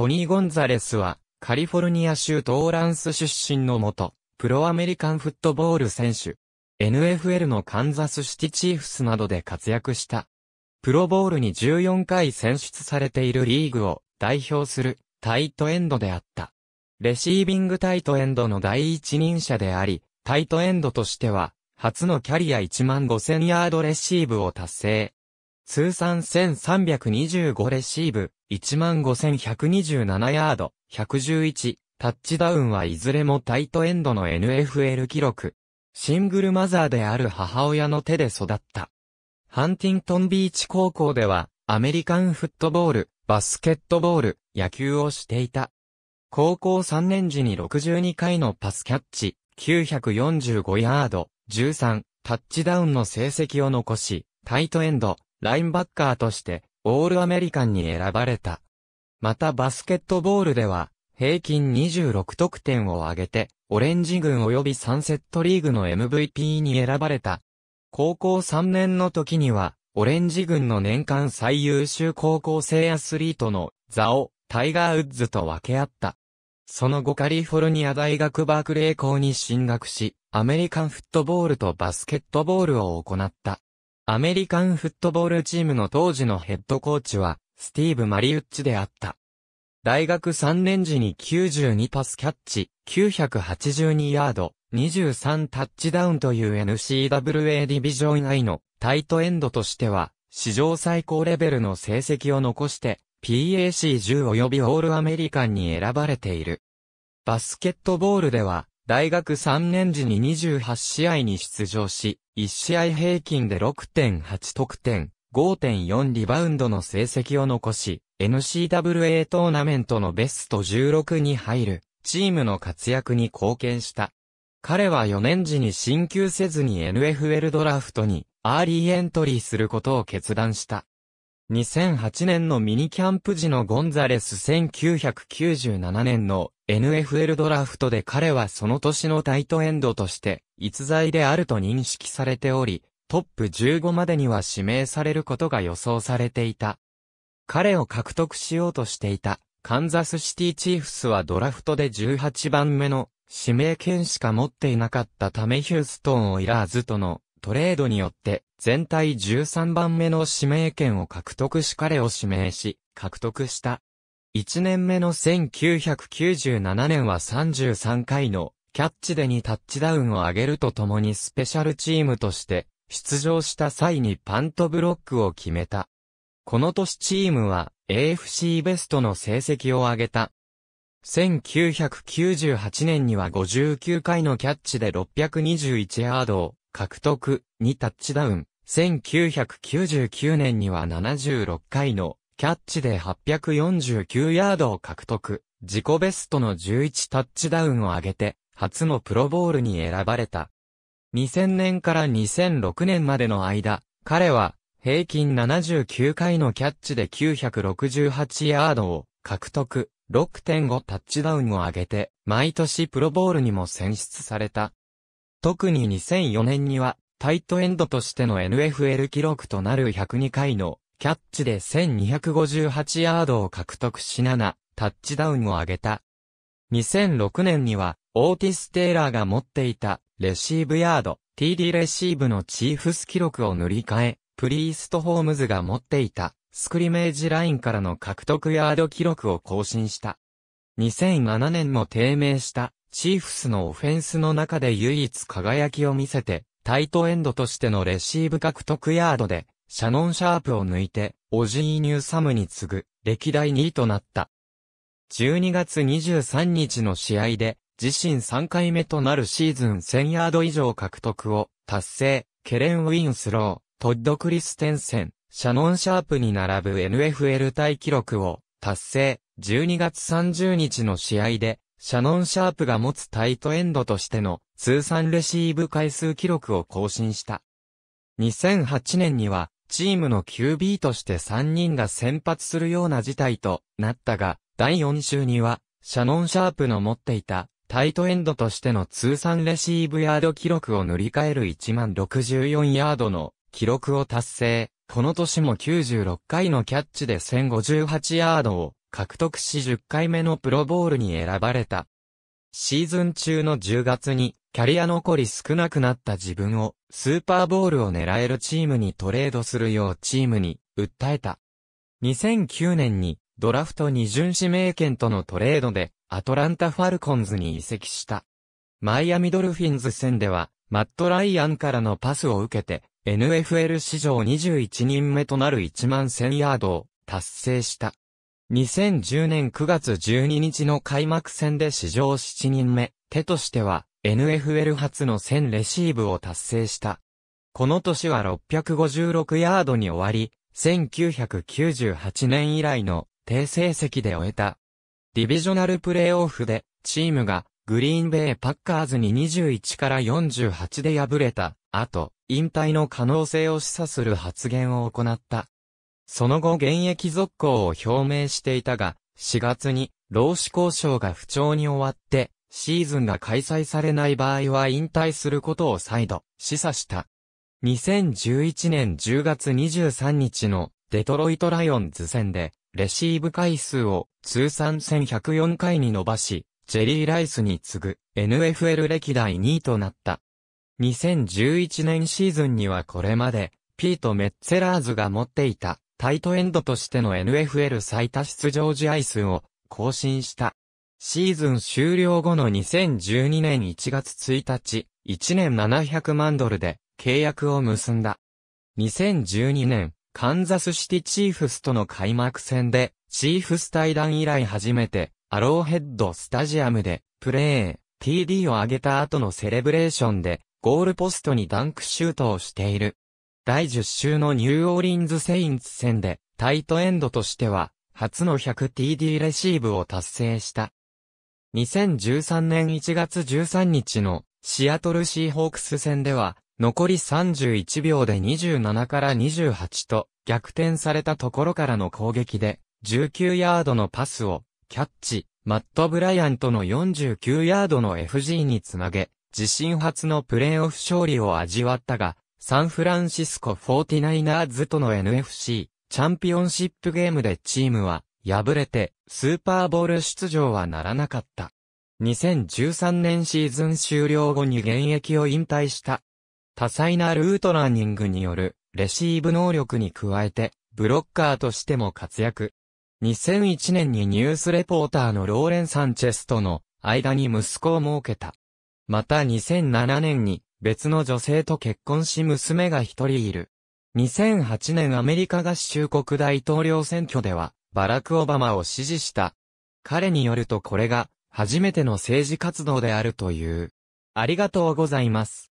トニー・ゴンザレスは、カリフォルニア州トーランス出身の元、プロアメリカンフットボール選手。NFL のカンザスシティチーフスなどで活躍した。プロボールに14回選出されているリーグを代表するタイトエンドであった。レシービングタイトエンドの第一人者であり、タイトエンドとしては、初のキャリア1万5000ヤードレシーブを達成。通算1325レシーブ、15127ヤード、111、タッチダウンはいずれもタイトエンドの NFL 記録。シングルマザーである母親の手で育った。ハンティントンビーチ高校では、アメリカンフットボール、バスケットボール、野球をしていた。高校3年時に62回のパスキャッチ、945ヤード、13、タッチダウンの成績を残し、タイトエンド、ラインバッカーとしてオールアメリカンに選ばれた。またバスケットボールでは、平均26得点を挙げて、オレンジ軍及びサンセットリーグの MVP に選ばれた。高校3年の時には、オレンジ軍の年間最優秀高校生アスリートの座をタイガー・ウッズと分け合った。その後カリフォルニア大学バークレー校に進学し、アメリカンフットボールとバスケットボールを行った。アメリカンフットボールチームの当時のヘッドコーチは、スティーブ・マリウッチであった。大学3年時に92パスキャッチ、982ヤード、23タッチダウンという n c w a ディビジョン I のタイトエンドとしては、史上最高レベルの成績を残して、PAC10 及びオールアメリカンに選ばれている。バスケットボールでは、大学3年時に28試合に出場し、1試合平均で6.8得点、5.4リバウンドの成績を残し、n c w a トーナメントのベスト16に入る、チームの活躍に貢献した。彼は4年時に進級せずに NFL ドラフトにアーリーエントリーすることを決断した。2008年のミニキャンプ時のゴンザレス1997年の NFL ドラフトで彼はその年のタイトエンドとして逸材であると認識されており、トップ15までには指名されることが予想されていた。彼を獲得しようとしていたカンザスシティチーフスはドラフトで18番目の指名権しか持っていなかったためヒューストンをいらずとのトレードによって全体13番目の指名権を獲得し彼を指名し、獲得した。1年目の1997年は33回のキャッチで2タッチダウンを上げるとともにスペシャルチームとして出場した際にパントブロックを決めた。この年チームは AFC ベストの成績を上げた。1998年には59回のキャッチで621ヤードを獲得にタッチダウン。1999年には76回のキャッチで849ヤードを獲得。自己ベストの11タッチダウンを上げて、初のプロボールに選ばれた。2000年から2006年までの間、彼は平均79回のキャッチで968ヤードを獲得、6.5タッチダウンを上げて、毎年プロボールにも選出された。特に2004年には、タイトエンドとしての NFL 記録となる102回のキャッチで1258ヤードを獲得し7、タッチダウンを挙げた。2006年には、オーティス・テイラーが持っていたレシーブヤード、TD レシーブのチーフス記録を塗り替え、プリースト・ホームズが持っていたスクリメージラインからの獲得ヤード記録を更新した。2007年も低迷したチーフスのオフェンスの中で唯一輝きを見せて、タイトエンドとしてのレシーブ獲得ヤードで、シャノン・シャープを抜いて、オジー・ニューサムに次ぐ、歴代2位となった。12月23日の試合で、自身3回目となるシーズン1000ヤード以上獲得を達成、ケレン・ウィンスロー、トッド・クリステンセン、シャノン・シャープに並ぶ NFL 対記録を達成、12月30日の試合で、シャノン・シャープが持つタイトエンドとしての通算レシーブ回数記録を更新した。2008年には、チームの QB として3人が先発するような事態となったが、第4週には、シャノン・シャープの持っていたタイトエンドとしての通算レシーブヤード記録を塗り替える1万64ヤードの記録を達成。この年も96回のキャッチで1058ヤードを獲得し10回目のプロボールに選ばれた。シーズン中の10月にキャリア残り少なくなった自分をスーパーボールを狙えるチームにトレードするようチームに訴えた。2009年にドラフト二巡指名権とのトレードでアトランタ・ファルコンズに移籍した。マイアミドルフィンズ戦ではマット・ライアンからのパスを受けて NFL 史上21人目となる1万1000ヤードを達成した。2010年9月12日の開幕戦で史上7人目、手としては NFL 初の1000レシーブを達成した。この年は656ヤードに終わり、1998年以来の低成績で終えた。ディビジョナルプレーオフで、チームがグリーンベイパッカーズに21から48で敗れた後、引退の可能性を示唆する発言を行った。その後現役続行を表明していたが、4月に労使交渉が不調に終わって、シーズンが開催されない場合は引退することを再度示唆した。2011年10月23日のデトロイトライオンズ戦でレシーブ回数を通算1104回に伸ばし、ジェリー・ライスに次ぐ NFL 歴代2位となった。2011年シーズンにはこれまでピート・メッツェラーズが持っていたタイトエンドとしての NFL 最多出場試合数を更新した。シーズン終了後の2012年1月1日、1年700万ドルで契約を結んだ。2012年、カンザスシティチーフスとの開幕戦で、チーフス対談以来初めて、アローヘッドスタジアムで、プレー、TD を上げた後のセレブレーションで、ゴールポストにダンクシュートをしている。第10週のニューオーリンズ・セインツ戦で、タイトエンドとしては、初の 100TD レシーブを達成した。2013年1月13日のシアトルシーホークス戦では、残り31秒で27から28と逆転されたところからの攻撃で、19ヤードのパスをキャッチ、マット・ブライアントの49ヤードの FG につなげ、自身初のプレーオフ勝利を味わったが、サンフランシスコ 49ers との NFC チャンピオンシップゲームでチームは敗れてスーパーボール出場はならなかった。2013年シーズン終了後に現役を引退した。多彩なルートランニングによるレシーブ能力に加えてブロッカーとしても活躍。2001年にニュースレポーターのローレン・サンチェスとの間に息子を設けた。また2007年に別の女性と結婚し娘が一人いる。2008年アメリカ合衆国大統領選挙では、バラク・オバマを支持した。彼によるとこれが、初めての政治活動であるという。ありがとうございます。